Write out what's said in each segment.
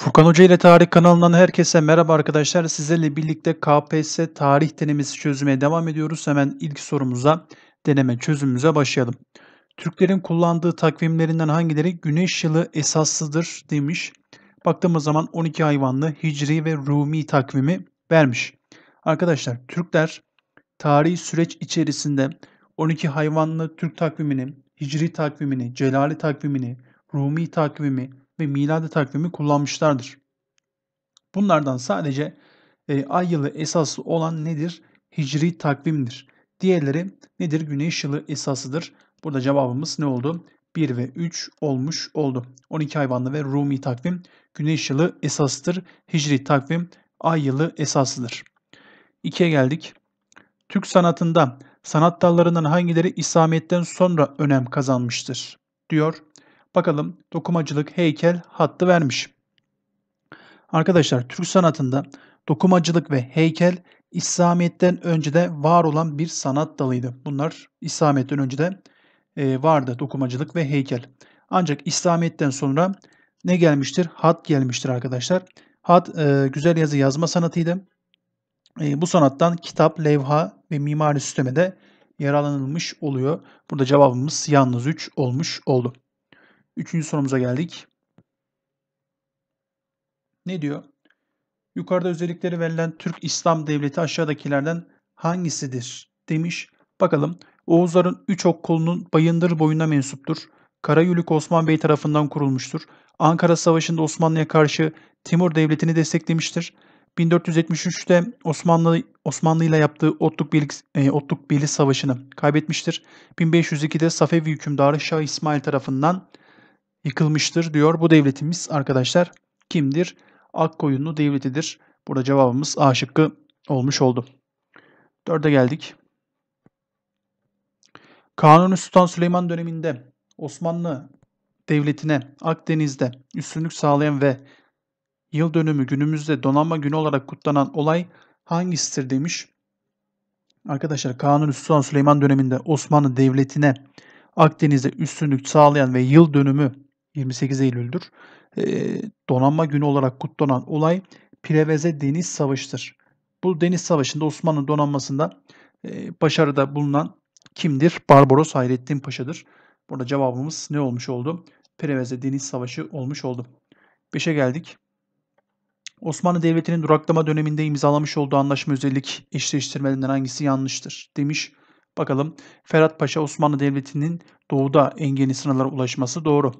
Furkan Hoca ile Tarih kanalından herkese merhaba arkadaşlar. Sizlerle birlikte KPSS tarih denemesi çözmeye devam ediyoruz. Hemen ilk sorumuza, deneme çözümümüze başlayalım. Türklerin kullandığı takvimlerinden hangileri güneş yılı esaslıdır demiş. Baktığımız zaman 12 hayvanlı Hicri ve Rumi takvimi vermiş. Arkadaşlar Türkler tarihi süreç içerisinde 12 hayvanlı Türk takvimini, Hicri takvimini, Celali takvimini, Rumi takvimi, ve miladi takvimi kullanmışlardır. Bunlardan sadece e, ay yılı esaslı olan nedir? Hicri takvimdir. Diğerleri nedir? Güneş yılı esasıdır. Burada cevabımız ne oldu? 1 ve 3 olmuş oldu. 12 hayvanlı ve Rumi takvim güneş yılı esasıdır. Hicri takvim ay yılı esasıdır. 2'ye geldik. Türk sanatında sanat dallarından hangileri İslamiyet'ten sonra önem kazanmıştır? diyor Bakalım dokumacılık heykel hattı vermiş. Arkadaşlar Türk sanatında dokumacılık ve heykel İslamiyet'ten önce de var olan bir sanat dalıydı. Bunlar İslamiyet'ten önce de e, vardı dokumacılık ve heykel. Ancak İslamiyet'ten sonra ne gelmiştir? Hat gelmiştir arkadaşlar. Hat e, güzel yazı yazma sanatıydı. E, bu sanattan kitap, levha ve mimari sisteme de yer alınmış oluyor. Burada cevabımız yalnız 3 olmuş oldu. Üçüncü sorumuza geldik. Ne diyor? Yukarıda özellikleri verilen Türk İslam Devleti aşağıdakilerden hangisidir demiş. Bakalım Oğuzların üç okulunun Bayındır boyuna mensuptur. Karayülük Osman Bey tarafından kurulmuştur. Ankara Savaşı'nda Osmanlı'ya karşı Timur Devleti'ni desteklemiştir. 1473'te Osmanlı Osmanlı ile yaptığı Otluk Beylik, e, Otluk Beyli Savaşı'nı kaybetmiştir. 1502'de Safevi hükümdarı Şah İsmail tarafından yıkılmıştır diyor. Bu devletimiz arkadaşlar kimdir? Akkoyunlu devletidir. Burada cevabımız A şıkkı olmuş oldu. Dörde geldik. Kanuni Sultan Süleyman döneminde Osmanlı Devleti'ne Akdeniz'de üstünlük sağlayan ve yıl dönümü günümüzde donanma günü olarak kutlanan olay hangisidir demiş. Arkadaşlar Kanuni Sultan Süleyman döneminde Osmanlı Devleti'ne Akdeniz'de üstünlük sağlayan ve yıl dönümü 28 Eylül'dür. E, donanma günü olarak kutlanan olay Preveze Deniz Savaşı'dır. Bu deniz savaşında Osmanlı donanmasında e, başarıda bulunan kimdir? Barbaros Hayrettin Paşa'dır. Burada cevabımız ne olmuş oldu? Preveze Deniz Savaşı olmuş oldu. 5'e geldik. Osmanlı Devleti'nin duraklama döneminde imzalamış olduğu anlaşma özellik eşleştirmelerinden hangisi yanlıştır demiş. Bakalım Ferhat Paşa Osmanlı Devleti'nin doğuda engelli sınırlara ulaşması doğru.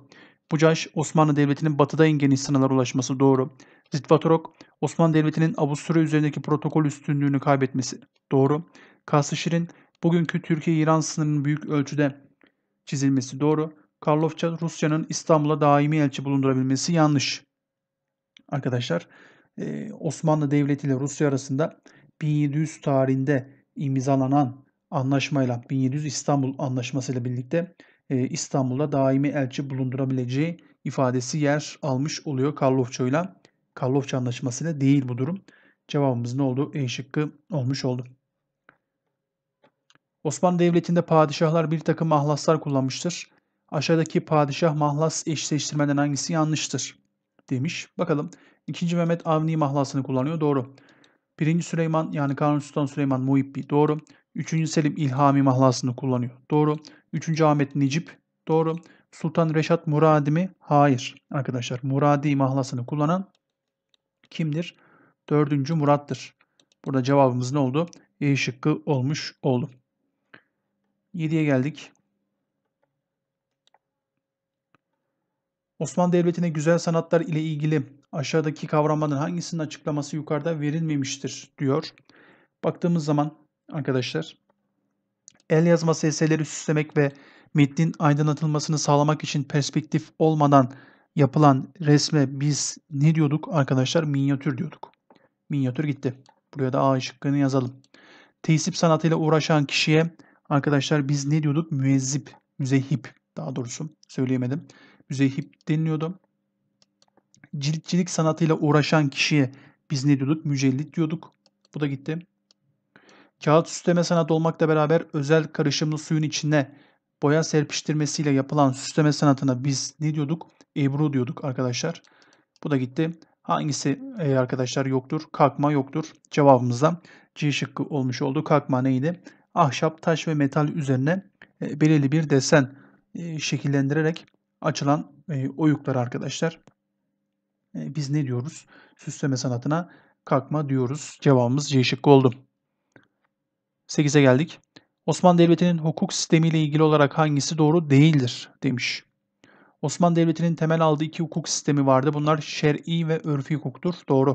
Bucaş, Osmanlı Devleti'nin batıda en geniş sınırlara ulaşması doğru. Zitvatorok, Osmanlı Devleti'nin Avusturya üzerindeki protokol üstünlüğünü kaybetmesi doğru. Kasışir'in bugünkü Türkiye-İran sınırının büyük ölçüde çizilmesi doğru. Karlofça Rusya'nın İstanbul'a daimi elçi bulundurabilmesi yanlış. Arkadaşlar e, Osmanlı Devleti ile Rusya arasında 1700 tarihinde imzalanan anlaşmayla 1700 İstanbul Anlaşması ile birlikte e, İstanbul'da daimi elçi bulundurabileceği ifadesi yer almış oluyor Karlofço'yla. Karlofça anlaşmasıyla değil bu durum. Cevabımız ne oldu? E şıkkı olmuş oldu. Osmanlı Devleti'nde padişahlar bir takım mahlaslar kullanmıştır. Aşağıdaki padişah mahlas eşleştirmeden hangisi yanlıştır? Demiş. Bakalım. 2. Mehmet Avni mahlasını kullanıyor. Doğru. 1. Süleyman yani Kanuni Sultan Süleyman Muhibbi. Doğru. 3. Selim İlhami mahlasını kullanıyor. Doğru. 3. Ahmet Necip doğru. Sultan Reşat Muradi mi? Hayır. Arkadaşlar Muradi mahlasını kullanan kimdir? 4. Murat'tır. Burada cevabımız ne oldu? E şıkkı olmuş oldu. 7'ye geldik. Osmanlı Devleti'ne güzel sanatlar ile ilgili aşağıdaki kavramların hangisinin açıklaması yukarıda verilmemiştir diyor. Baktığımız zaman arkadaşlar el yazma eserleri süslemek ve metnin aydınlatılmasını sağlamak için perspektif olmadan yapılan resme biz ne diyorduk arkadaşlar? Minyatür diyorduk. Minyatür gitti. Buraya da A şıkkını yazalım. Tesip sanatıyla uğraşan kişiye arkadaşlar biz ne diyorduk? Müezzip, müzehip daha doğrusu söyleyemedim. Müzehip deniliyordu. Ciltçilik sanatıyla uğraşan kişiye biz ne diyorduk? Mücellit diyorduk. Bu da gitti. Kağıt süsleme sanatı olmakla beraber özel karışımlı suyun içine boya serpiştirmesiyle yapılan süsleme sanatına biz ne diyorduk? Ebru diyorduk arkadaşlar. Bu da gitti. Hangisi e, arkadaşlar yoktur? Kalkma yoktur. Cevabımızda C şıkkı olmuş oldu. Kalkma neydi? Ahşap, taş ve metal üzerine e, belirli bir desen e, şekillendirerek açılan e, oyuklar arkadaşlar. biz ne diyoruz? Süsleme sanatına kalkma diyoruz. Cevabımız C şıkkı oldu. 8'e geldik. Osmanlı Devleti'nin hukuk sistemiyle ilgili olarak hangisi doğru değildir demiş. Osmanlı Devleti'nin temel aldığı iki hukuk sistemi vardı. Bunlar şer'i ve örfi hukuktur. Doğru.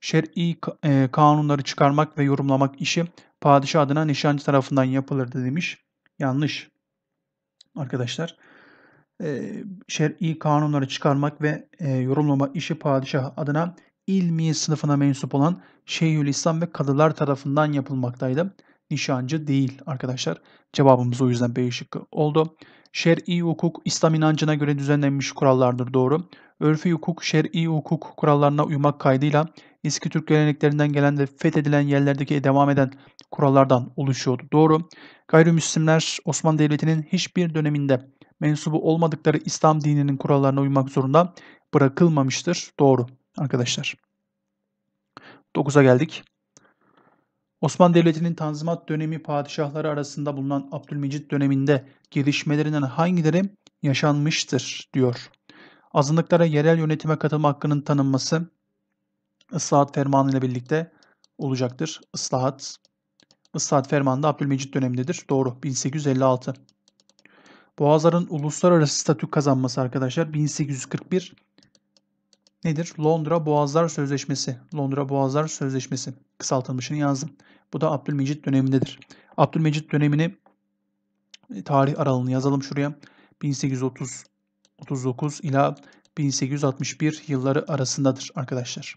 Şer'i e, kanunları çıkarmak ve yorumlamak işi padişah adına nişancı tarafından yapılırdı demiş. Yanlış. Arkadaşlar e, şer'i kanunları çıkarmak ve e, yorumlama işi padişah adına ilmi sınıfına mensup olan Şeyhülislam ve kadılar tarafından yapılmaktaydı nişancı değil arkadaşlar. Cevabımız o yüzden B şıkkı oldu. Şer'i hukuk İslam inancına göre düzenlenmiş kurallardır doğru. Örfi hukuk şer'i hukuk kurallarına uymak kaydıyla eski Türk geleneklerinden gelen ve fethedilen yerlerdeki devam eden kurallardan oluşuyordu. Doğru. Gayrimüslimler Osmanlı Devleti'nin hiçbir döneminde mensubu olmadıkları İslam dininin kurallarına uymak zorunda bırakılmamıştır. Doğru arkadaşlar. 9'a geldik. Osman Devleti'nin Tanzimat dönemi padişahları arasında bulunan Abdülmecid döneminde gelişmelerinden hangileri yaşanmıştır diyor. Azınlıklara yerel yönetime katılma hakkının tanınması ıslahat fermanı ile birlikte olacaktır. Islahat Islahat Fermanı da Abdülmecit dönemindedir. Doğru. 1856. Boğazların uluslararası statü kazanması arkadaşlar 1841 nedir? Londra Boğazlar Sözleşmesi. Londra Boğazlar Sözleşmesi kısaltılmışını yazdım. Bu da Abdülmecit dönemindedir. Abdülmecit dönemini e, tarih aralığını yazalım şuraya. 1830 39 ila 1861 yılları arasındadır arkadaşlar.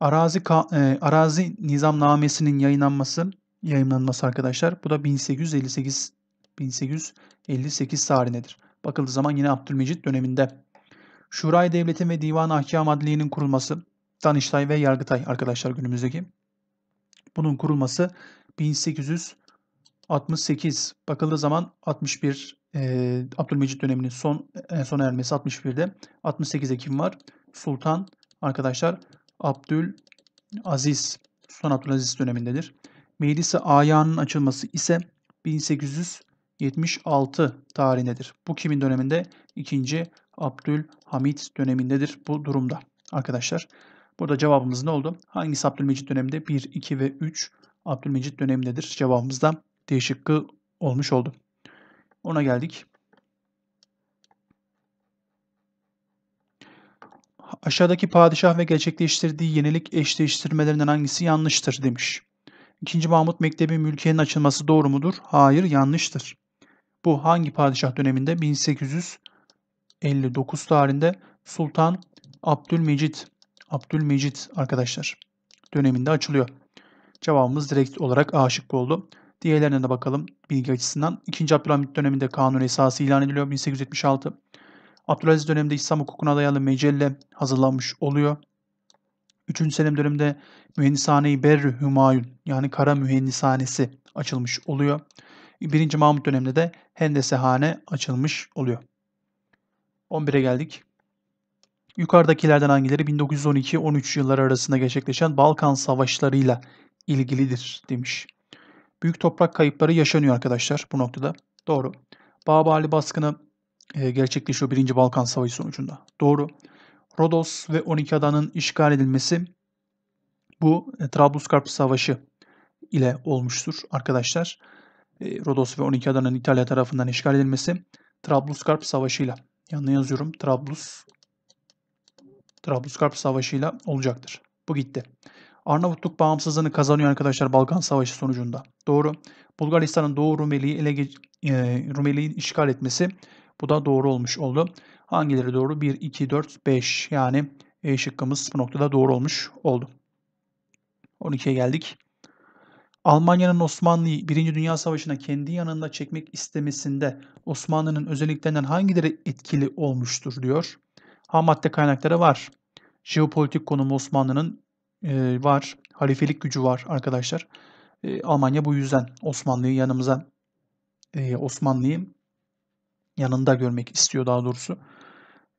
Arazi ka, e, arazi nizamnamesinin yayınlanması yayınlanması arkadaşlar. Bu da 1858 1858 tarihindedir. Bakıldığı zaman yine Abdülmecit döneminde Şurayı devleti ve Divan Ahkam Adliye'nin kurulması, Danıştay ve Yargıtay arkadaşlar günümüzdeki. Bunun kurulması 1868. Bakıldığı zaman 61 e, Abdülmecit döneminin son en son ermesi 61'de. 68'de kim var? Sultan arkadaşlar Abdül Aziz Sultan Abdülaziz dönemindedir. Meclisi ayağının açılması ise 1876 tarihindedir. Bu kimin döneminde? 2. Abdülhamit dönemindedir bu durumda arkadaşlar. Burada cevabımız ne oldu? Hangisi Abdülmecit döneminde? 1, 2 ve 3 Abdülmecit dönemindedir. Cevabımızda D şıkkı olmuş oldu. Ona geldik. Aşağıdaki padişah ve gerçekleştirdiği yenilik eşleştirmelerinden hangisi yanlıştır demiş. İkinci Mahmut Mektebi mülkiyenin açılması doğru mudur? Hayır yanlıştır. Bu hangi padişah döneminde? 1800 59 tarihinde Sultan Abdülmecit Abdülmecit arkadaşlar döneminde açılıyor. Cevabımız direkt olarak A şıkkı oldu. Diğerlerine de bakalım bilgi açısından. 2. Abdülhamit döneminde kanun esası ilan ediliyor 1876. Abdülaziz döneminde İslam hukukuna dayalı mecelle hazırlanmış oluyor. 3. Selim döneminde mühendisane i Berri Hümayun yani Kara Mühendisanesi açılmış oluyor. 1. Mahmut döneminde de Hendesehane açılmış oluyor. 11'e geldik. Yukarıdakilerden hangileri 1912-13 yılları arasında gerçekleşen Balkan savaşlarıyla ilgilidir demiş. Büyük toprak kayıpları yaşanıyor arkadaşlar bu noktada. Doğru. Babali baskını e, gerçekleşiyor 1. Balkan Savaşı sonucunda. Doğru. Rodos ve 12 adanın işgal edilmesi bu e, Trablusgarp Savaşı ile olmuştur arkadaşlar. E, Rodos ve 12 adanın İtalya tarafından işgal edilmesi Trablusgarp Savaşı ile yanına yazıyorum. Trablus Trablusgarp ile olacaktır. Bu gitti. Arnavutluk bağımsızlığını kazanıyor arkadaşlar Balkan Savaşı sonucunda. Doğru. Bulgaristan'ın Doğu Rumeli'yi ele e, Rumeli'yi işgal etmesi bu da doğru olmuş oldu. Hangileri doğru? 1, 2, 4, 5 yani e şıkkımız bu noktada doğru olmuş oldu. 12'ye geldik. Almanya'nın Osmanlı'yı 1. Dünya Savaşı'na kendi yanında çekmek istemesinde Osmanlı'nın özelliklerinden hangileri etkili olmuştur diyor. Ham madde kaynakları var. Jeopolitik konumu Osmanlı'nın e, var. Halifelik gücü var arkadaşlar. E, Almanya bu yüzden Osmanlı'yı yanımıza e, Osmanlı'yı yanında görmek istiyor daha doğrusu.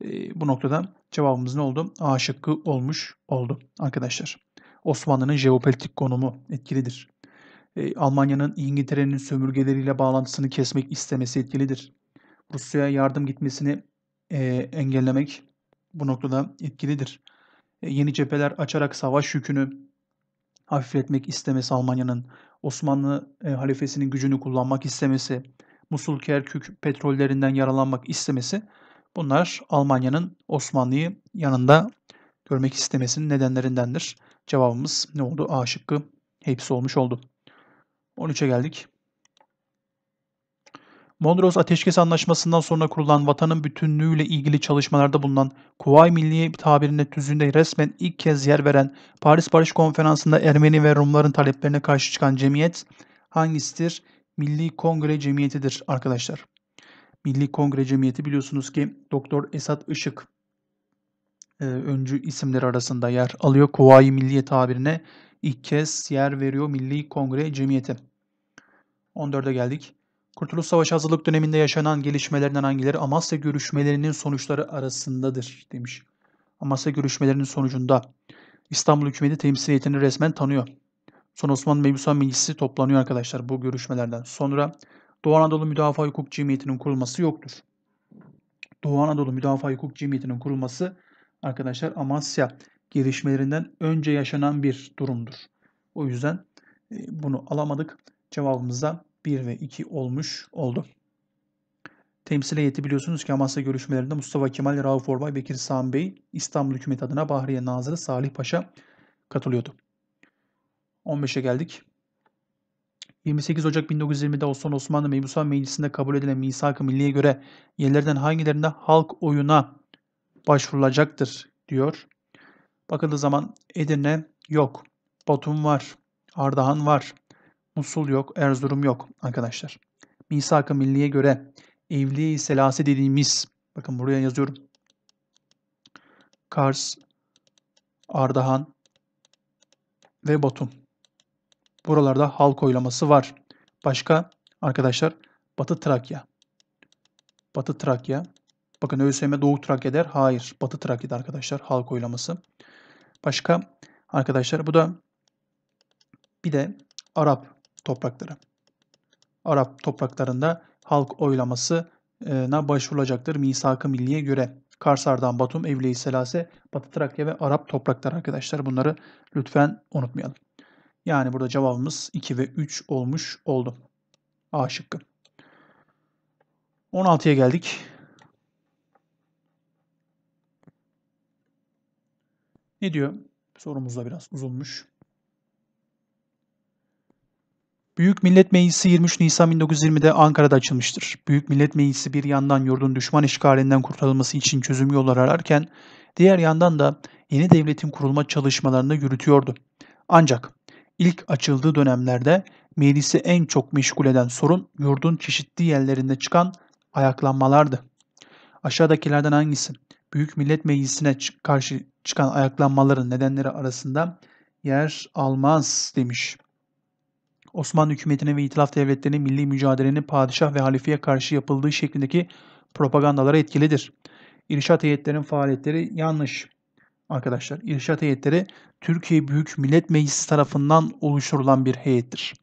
E, bu noktada cevabımız ne oldu? A şıkkı olmuş oldu arkadaşlar. Osmanlı'nın jeopolitik konumu etkilidir. Ee, Almanya'nın İngiltere'nin sömürgeleriyle bağlantısını kesmek istemesi etkilidir. Rusya'ya yardım gitmesini e, engellemek bu noktada etkilidir. E, yeni cepheler açarak savaş yükünü hafifletmek istemesi Almanya'nın, Osmanlı e, halifesinin gücünü kullanmak istemesi, Musul Kerkük petrollerinden yaralanmak istemesi bunlar Almanya'nın Osmanlı'yı yanında görmek istemesinin nedenlerindendir. Cevabımız ne oldu? A şıkkı hepsi olmuş oldu. 13'e geldik. Mondros Ateşkes Anlaşması'ndan sonra kurulan vatanın bütünlüğüyle ilgili çalışmalarda bulunan Kuvay Milliye tabirine tüzüğünde resmen ilk kez yer veren Paris Barış Konferansı'nda Ermeni ve Rumların taleplerine karşı çıkan cemiyet hangisidir? Milli Kongre Cemiyeti'dir arkadaşlar. Milli Kongre Cemiyeti biliyorsunuz ki Doktor Esat Işık e, öncü isimleri arasında yer alıyor. Kuvayi Milliye tabirine ilk kez yer veriyor Milli Kongre Cemiyeti. 14'e geldik. Kurtuluş Savaşı hazırlık döneminde yaşanan gelişmelerden hangileri Amasya görüşmelerinin sonuçları arasındadır demiş. Amasya görüşmelerinin sonucunda İstanbul hükümeti temsiliyetini resmen tanıyor. Son Osmanlı Mebusan Meclisi toplanıyor arkadaşlar bu görüşmelerden sonra. Doğu Anadolu Müdafaa Hukuk Cemiyeti'nin kurulması yoktur. Doğu Anadolu Müdafaa Hukuk Cemiyeti'nin kurulması arkadaşlar Amasya gelişmelerinden önce yaşanan bir durumdur. O yüzden e, bunu alamadık. Cevabımızda 1 ve 2 olmuş oldu. Temsil heyeti biliyorsunuz ki Amasya görüşmelerinde Mustafa Kemal, Rauf Orbay, Bekir Sami Bey, İstanbul hükümeti adına Bahriye Nazırı Salih Paşa katılıyordu. 15'e geldik. 28 Ocak 1920'de Osman Osmanlı Mebusan Meclisi'nde kabul edilen Misak-ı Milli'ye göre yerlerden hangilerinde halk oyuna başvurulacaktır diyor. Bakıldığı zaman Edirne yok. Batum var. Ardahan var. Musul yok. Erzurum yok arkadaşlar. Misak-ı Milli'ye göre evli selase dediğimiz bakın buraya yazıyorum. Kars, Ardahan ve Batum. Buralarda halk oylaması var. Başka arkadaşlar Batı Trakya. Batı Trakya. Bakın ÖSYM Doğu Trakya der. Hayır. Batı Trakya'da arkadaşlar halk oylaması. Başka arkadaşlar bu da bir de Arap toprakları. Arap topraklarında halk oylamasına başvurulacaktır Misak-ı Milli'ye göre. Karsar'dan Batum, Evliye-i Selase, Batı Trakya ve Arap toprakları arkadaşlar. Bunları lütfen unutmayalım. Yani burada cevabımız 2 ve 3 olmuş oldu. A şıkkı. 16'ya geldik. Ne diyor? Sorumuz da biraz uzunmuş. Büyük Millet Meclisi 23 Nisan 1920'de Ankara'da açılmıştır. Büyük Millet Meclisi bir yandan yurdun düşman işgalinden kurtarılması için çözüm yolları ararken, diğer yandan da yeni devletin kurulma çalışmalarını yürütüyordu. Ancak ilk açıldığı dönemlerde meclisi en çok meşgul eden sorun yurdun çeşitli yerlerinde çıkan ayaklanmalardı. Aşağıdakilerden hangisi Büyük Millet Meclisi'ne karşı çıkan ayaklanmaların nedenleri arasında yer almaz demiş. Osmanlı hükümetine ve itilaf devletlerinin milli mücadelenin padişah ve halifeye karşı yapıldığı şeklindeki propagandalara etkilidir. İrşat heyetlerinin faaliyetleri yanlış. Arkadaşlar İrşat heyetleri Türkiye Büyük Millet Meclisi tarafından oluşturulan bir heyettir.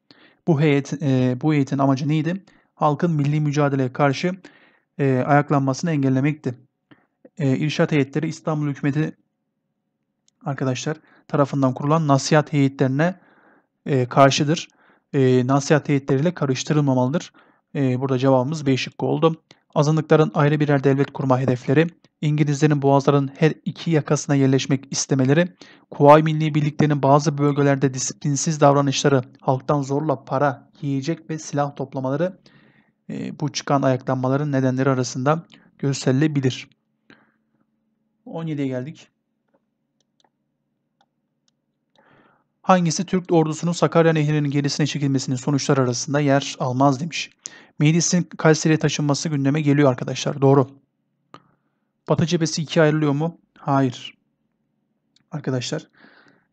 Bu heyet e, bu heyetin amacı neydi? Halkın milli mücadeleye karşı e, ayaklanmasını engellemekti e, irşat heyetleri İstanbul hükümeti arkadaşlar tarafından kurulan nasihat heyetlerine e, karşıdır. E, nasihat heyetleriyle karıştırılmamalıdır. E, burada cevabımız B şıkkı oldu. Azınlıkların ayrı birer devlet kurma hedefleri, İngilizlerin boğazların her iki yakasına yerleşmek istemeleri, Kuvayi Milli Birliklerinin bazı bölgelerde disiplinsiz davranışları, halktan zorla para, yiyecek ve silah toplamaları, e, bu çıkan ayaklanmaların nedenleri arasında gösterilebilir. 17'ye geldik. Hangisi Türk ordusunun Sakarya Nehri'nin gerisine çekilmesinin sonuçları arasında yer almaz demiş. Midis'in Kayseri'ye taşınması gündeme geliyor arkadaşlar. Doğru. Batı cephesi ikiye ayrılıyor mu? Hayır. Arkadaşlar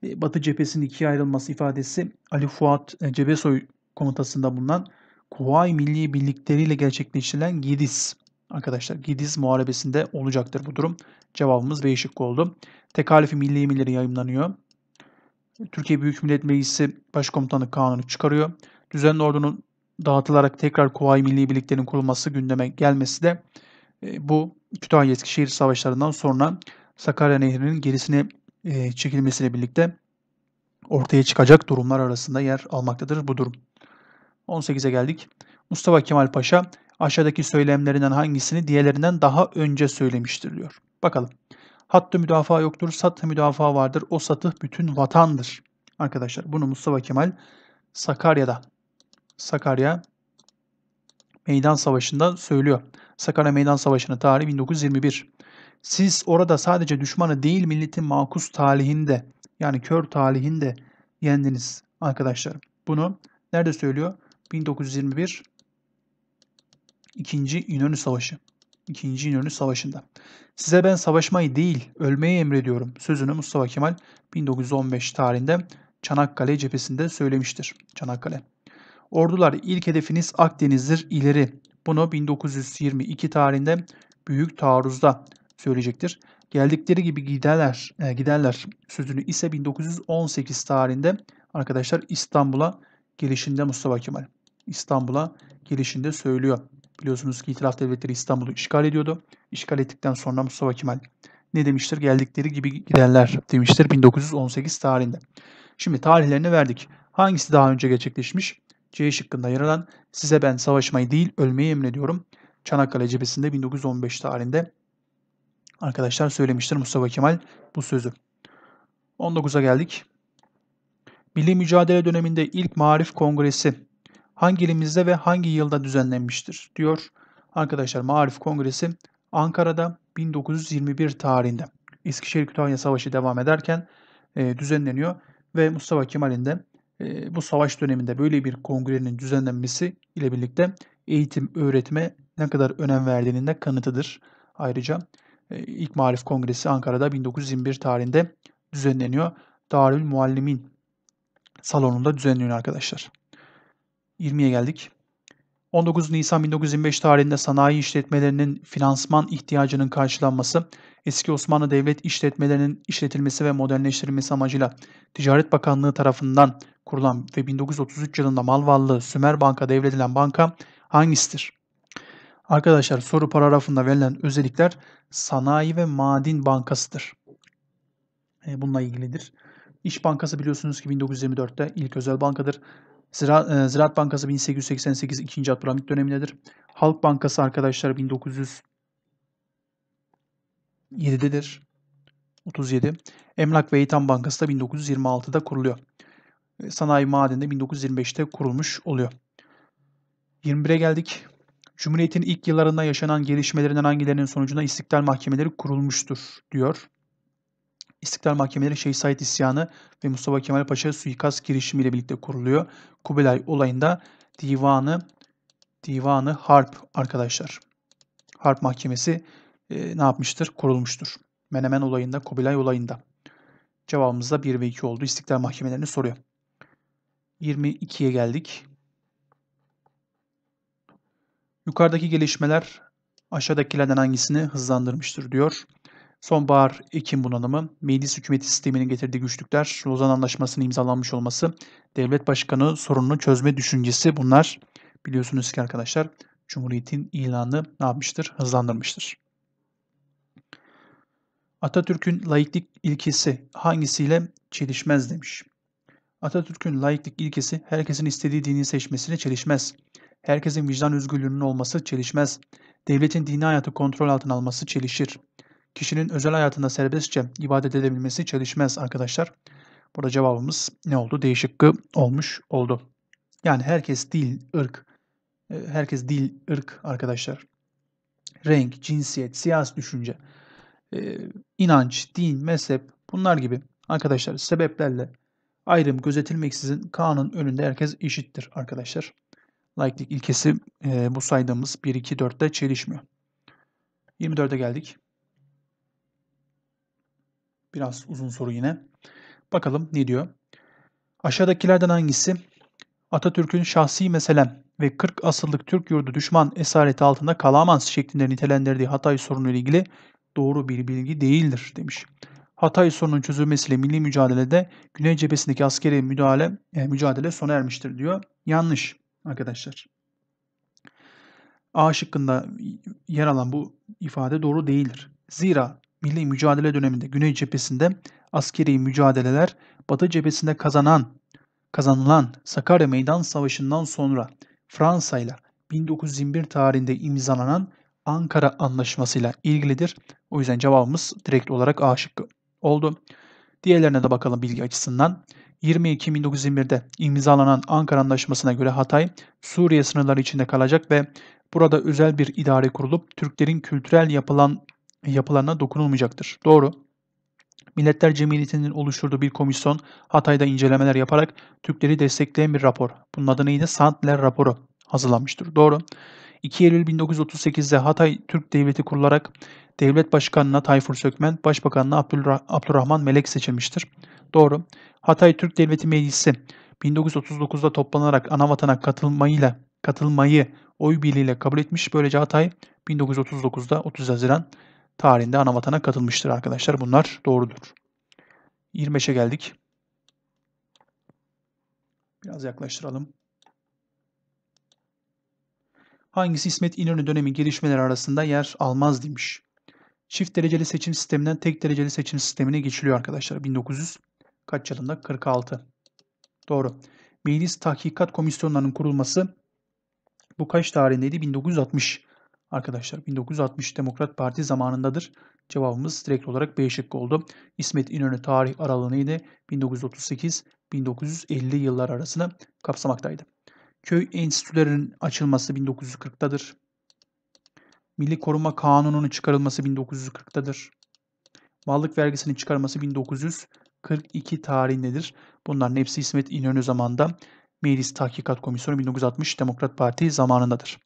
e, Batı cephesinin ikiye ayrılması ifadesi Ali Fuat e, Cebesoy komutasında bulunan Kuvayi Milli Birlikleri ile gerçekleştirilen Gidiz Arkadaşlar Gidiz Muharebesi'nde olacaktır bu durum. Cevabımız B şıkkı oldu. Tekalifi Milli Emirleri yayınlanıyor. Türkiye Büyük Millet Meclisi Başkomutanı Kanunu çıkarıyor. Düzenli ordunun dağıtılarak tekrar Kuvayi Milli Birliklerin kurulması gündeme gelmesi de e, bu Kütahya Eskişehir savaşlarından sonra Sakarya Nehri'nin gerisine e, çekilmesiyle birlikte ortaya çıkacak durumlar arasında yer almaktadır bu durum. 18'e geldik. Mustafa Kemal Paşa aşağıdaki söylemlerinden hangisini diğerlerinden daha önce söylemiştir diyor. Bakalım. Hattı müdafaa yoktur, satı müdafaa vardır. O satıh bütün vatandır. Arkadaşlar bunu Mustafa Kemal Sakarya'da Sakarya Meydan Savaşı'nda söylüyor. Sakarya Meydan Savaşı'nın tarihi 1921. Siz orada sadece düşmanı değil milletin makus talihinde yani kör talihinde yendiniz arkadaşlar. Bunu nerede söylüyor? 1921 İkinci İnönü Savaşı. İkinci İnönü Savaşı'nda. Size ben savaşmayı değil, ölmeyi emrediyorum sözünü Mustafa Kemal 1915 tarihinde Çanakkale cephesinde söylemiştir. Çanakkale. Ordular ilk hedefiniz Akdeniz'dir ileri. Bunu 1922 tarihinde Büyük Taarruz'da söyleyecektir. Geldikleri gibi giderler, e, giderler sözünü ise 1918 tarihinde arkadaşlar İstanbul'a gelişinde Mustafa Kemal İstanbul'a gelişinde söylüyor. Biliyorsunuz ki İtilaf Devletleri İstanbul'u işgal ediyordu. İşgal ettikten sonra Mustafa Kemal ne demiştir? Geldikleri gibi giderler demiştir 1918 tarihinde. Şimdi tarihlerini verdik. Hangisi daha önce gerçekleşmiş? C şıkkında yer alan size ben savaşmayı değil ölmeyi emrediyorum. Çanakkale cephesinde 1915 tarihinde arkadaşlar söylemiştir Mustafa Kemal bu sözü. 19'a geldik. Milli Mücadele döneminde ilk Marif Kongresi hangi ilimizde ve hangi yılda düzenlenmiştir diyor. Arkadaşlar Maarif Kongresi Ankara'da 1921 tarihinde İskişehir-Kütahya Savaşı devam ederken e, düzenleniyor ve Mustafa Kemal'in de e, bu savaş döneminde böyle bir kongrenin düzenlenmesi ile birlikte eğitim, öğretime ne kadar önem verdiğinin de kanıtıdır. Ayrıca e, ilk Marif Kongresi Ankara'da 1921 tarihinde düzenleniyor. Darül Muallimin salonunda düzenleniyor arkadaşlar. 20'ye geldik. 19 Nisan 1925 tarihinde sanayi işletmelerinin finansman ihtiyacının karşılanması, eski Osmanlı devlet işletmelerinin işletilmesi ve modernleştirilmesi amacıyla Ticaret Bakanlığı tarafından kurulan ve 1933 yılında mal varlığı Sümer Bank'a devredilen banka hangisidir? Arkadaşlar soru paragrafında verilen özellikler Sanayi ve Madin Bankası'dır. E, bununla ilgilidir. İş Bankası biliyorsunuz ki 1924'te ilk özel bankadır. Zira, e, Ziraat Bankası 1888 2. Abdülhamit dönemindedir. Halk Bankası arkadaşlar 1907'dedir. 37. Emlak ve Eğitim Bankası da 1926'da kuruluyor. E, Sanayi Maden'de 1925'te kurulmuş oluyor. 21'e geldik. Cumhuriyetin ilk yıllarında yaşanan gelişmelerinden hangilerinin sonucunda istiklal mahkemeleri kurulmuştur diyor. İstiklal Mahkemeleri Şeyh Said isyanı ve Mustafa Kemal Paşa suikast girişimiyle birlikte kuruluyor. Kubilay olayında divanı divanı harp arkadaşlar. Harp mahkemesi e, ne yapmıştır? Kurulmuştur. Menemen olayında, Kubilay olayında. Cevabımız da 1 ve 2 oldu. İstiklal mahkemelerini soruyor. 22'ye geldik. Yukarıdaki gelişmeler aşağıdakilerden hangisini hızlandırmıştır diyor. Sonbahar-Ekim bunalımı, meclis hükümeti sisteminin getirdiği güçlükler, Lozan Anlaşması'nın imzalanmış olması, devlet başkanı sorununu çözme düşüncesi bunlar biliyorsunuz ki arkadaşlar Cumhuriyet'in ilanı ne yapmıştır? Hızlandırmıştır. Atatürk'ün laiklik ilkesi hangisiyle çelişmez demiş. Atatürk'ün laiklik ilkesi herkesin istediği dini seçmesiyle çelişmez. Herkesin vicdan özgürlüğünün olması çelişmez. Devletin dini hayatı kontrol altına alması çelişir kişinin özel hayatında serbestçe ibadet edebilmesi çelişmez arkadaşlar. Burada cevabımız ne oldu? D olmuş oldu. Yani herkes dil, ırk, e, herkes dil, ırk arkadaşlar. Renk, cinsiyet, siyasi düşünce, e, inanç, din, mezhep bunlar gibi arkadaşlar sebeplerle ayrım gözetilmeksizin kanun önünde herkes eşittir arkadaşlar. Laiklik ilkesi e, bu saydığımız 1-2-4'te çelişmiyor. 24'e geldik. Biraz uzun soru yine. Bakalım ne diyor? Aşağıdakilerden hangisi Atatürk'ün şahsi meselem ve 40 asıllık Türk yurdu düşman esareti altında kalamaz şeklinde nitelendirdiği Hatay sorunu ile ilgili doğru bir bilgi değildir demiş. Hatay sorunun çözülmesiyle milli mücadelede Güney cephesindeki askeri müdahale e, mücadele sona ermiştir diyor. Yanlış arkadaşlar. A şıkkında yer alan bu ifade doğru değildir. Zira milli mücadele döneminde Güney cephesinde askeri mücadeleler Batı cephesinde kazanan kazanılan Sakarya Meydan Savaşı'ndan sonra Fransa ile 1921 tarihinde imzalanan Ankara Anlaşması'yla ilgilidir. O yüzden cevabımız direkt olarak A şıkkı oldu. Diğerlerine de bakalım bilgi açısından. 20 Ekim 1921'de imzalanan Ankara Anlaşması'na göre Hatay, Suriye sınırları içinde kalacak ve burada özel bir idare kurulup Türklerin kültürel yapılan yapılana dokunulmayacaktır. Doğru. Milletler Cemiyeti'nin oluşturduğu bir komisyon Hatay'da incelemeler yaparak Türkleri destekleyen bir rapor. Bunun adı neydi? Sandler raporu hazırlanmıştır. Doğru. 2 Eylül 1938'de Hatay Türk Devleti kurularak devlet başkanına Tayfur Sökmen, başbakanına Abdülrah Abdurrahman Melek seçilmiştir. Doğru. Hatay Türk Devleti Meclisi 1939'da toplanarak anavatana katılmayla katılmayı oy birliğiyle kabul etmiş. Böylece Hatay 1939'da 30 Haziran tarihinde anavatana katılmıştır arkadaşlar. Bunlar doğrudur. 25'e geldik. Biraz yaklaştıralım. Hangisi İsmet İnönü dönemi gelişmeleri arasında yer almaz demiş. Çift dereceli seçim sisteminden tek dereceli seçim sistemine geçiliyor arkadaşlar. 1900 kaç yılında? 46. Doğru. Meclis Tahkikat Komisyonlarının kurulması bu kaç tarihindeydi? 1960. Arkadaşlar 1960 Demokrat Parti zamanındadır. Cevabımız direkt olarak B şıkkı oldu. İsmet İnönü tarih aralığını yine 1938-1950 yıllar arasını kapsamaktaydı. Köy enstitülerinin açılması 1940'tadır. Milli Koruma Kanunu'nun çıkarılması 1940'tadır. Mallık vergisinin çıkarılması 1942 tarihindedir. Bunların hepsi İsmet İnönü zamanında Meclis Tahkikat Komisyonu 1960 Demokrat Parti zamanındadır.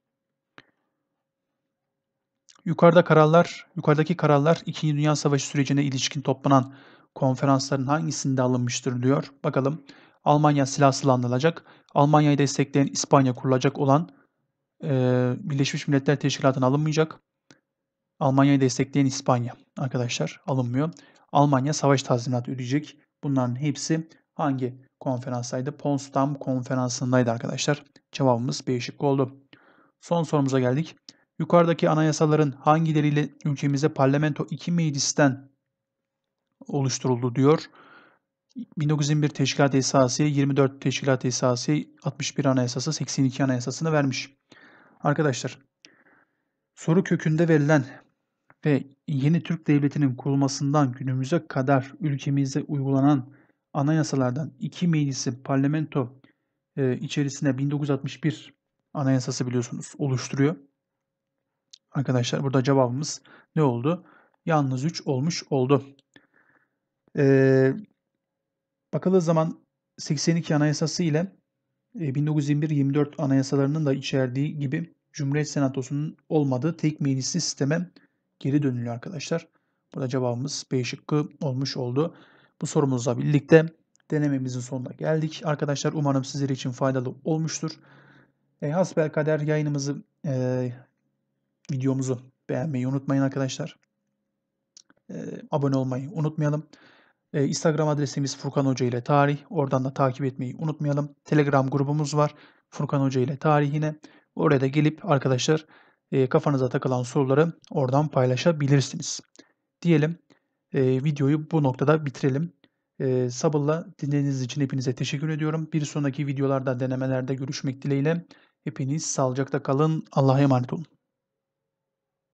Yukarıda kararlar, yukarıdaki kararlar 2. Dünya Savaşı sürecine ilişkin toplanan konferansların hangisinde alınmıştır diyor. Bakalım. Almanya silahsızlandırılacak, Almanya'yı destekleyen İspanya kurulacak olan e, Birleşmiş Milletler Teşkilatı'na alınmayacak. Almanya'yı destekleyen İspanya arkadaşlar alınmıyor. Almanya savaş tazminatı ödeyecek. Bunların hepsi hangi konferanstaydı? Potsdam konferansındaydı arkadaşlar. Cevabımız B şıkkı oldu. Son sorumuza geldik. Yukarıdaki anayasaların hangileriyle ülkemizde parlamento iki meclisten oluşturuldu diyor. 1921 Teşkilat Esası, 24 Teşkilat Esası, 61 Anayasası, 82 Anayasasını vermiş. Arkadaşlar, soru kökünde verilen ve yeni Türk Devleti'nin kurulmasından günümüze kadar ülkemizde uygulanan anayasalardan iki meclisi parlamento e, içerisinde 1961 anayasası biliyorsunuz oluşturuyor. Arkadaşlar burada cevabımız ne oldu? Yalnız 3 olmuş oldu. Ee, bakıldığı zaman 82 Anayasası ile 1921-24 e, anayasalarının da içerdiği gibi Cumhuriyet Senatosu'nun olmadığı tek meclisli sisteme geri dönülüyor arkadaşlar. Burada cevabımız B şıkkı olmuş oldu. Bu sorumuzla birlikte denememizin sonuna geldik. Arkadaşlar umarım sizler için faydalı olmuştur. E, hasbel kader yayınımızı e, videomuzu beğenmeyi unutmayın arkadaşlar. E, abone olmayı unutmayalım. E, Instagram adresimiz Furkan Hoca ile tarih. Oradan da takip etmeyi unutmayalım. Telegram grubumuz var. Furkan Hoca ile tarih yine. Oraya da gelip arkadaşlar e, kafanıza takılan soruları oradan paylaşabilirsiniz. Diyelim e, videoyu bu noktada bitirelim. E, sabırla dinlediğiniz için hepinize teşekkür ediyorum. Bir sonraki videolarda denemelerde görüşmek dileğiyle. Hepiniz sağlıcakla kalın. Allah'a emanet olun.